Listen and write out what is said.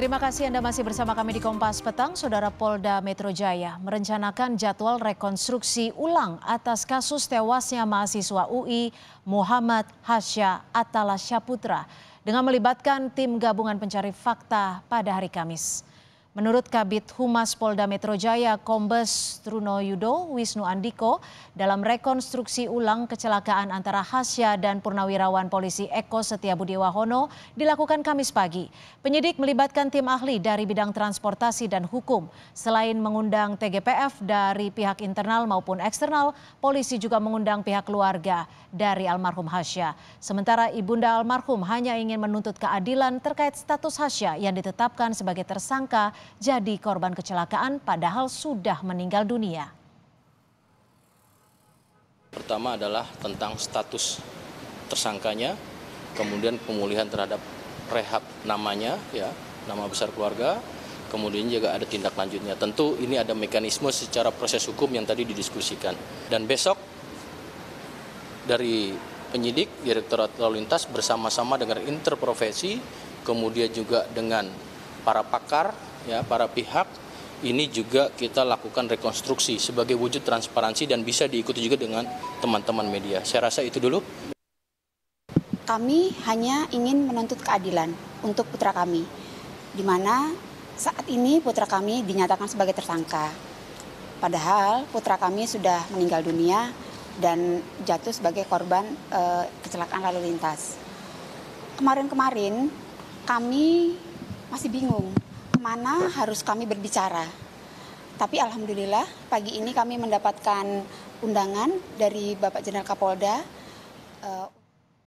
Terima kasih Anda masih bersama kami di Kompas Petang. Saudara Polda Metro Jaya merencanakan jadwal rekonstruksi ulang atas kasus tewasnya mahasiswa UI Muhammad Hasya Atala Syaputra dengan melibatkan tim gabungan pencari fakta pada hari Kamis. Menurut Kabit Humas Polda Metro Jaya Kombes Truno Yudo Wisnu Andiko, dalam rekonstruksi ulang kecelakaan antara Hasya dan Purnawirawan Polisi Eko Setiabudi Wahono dilakukan Kamis pagi. Penyidik melibatkan tim ahli dari bidang transportasi dan hukum. Selain mengundang TGPF dari pihak internal maupun eksternal, polisi juga mengundang pihak keluarga dari almarhum Hasya. Sementara ibunda almarhum hanya ingin menuntut keadilan terkait status Hasya yang ditetapkan sebagai tersangka jadi korban kecelakaan padahal sudah meninggal dunia. Pertama adalah tentang status tersangkanya, kemudian pemulihan terhadap rehab namanya, ya nama besar keluarga, kemudian juga ada tindak lanjutnya. Tentu ini ada mekanisme secara proses hukum yang tadi didiskusikan. Dan besok dari penyidik Direktorat Lalu Lintas bersama-sama dengan interprofesi, kemudian juga dengan para pakar ya para pihak ini juga kita lakukan rekonstruksi sebagai wujud transparansi dan bisa diikuti juga dengan teman-teman media. Saya rasa itu dulu. Kami hanya ingin menuntut keadilan untuk putra kami, di mana saat ini putra kami dinyatakan sebagai tersangka. Padahal putra kami sudah meninggal dunia dan jatuh sebagai korban e, kecelakaan lalu lintas. Kemarin-kemarin kami masih bingung kemana harus kami berbicara. Tapi alhamdulillah pagi ini kami mendapatkan undangan dari Bapak Jenderal Kapolda. Uh,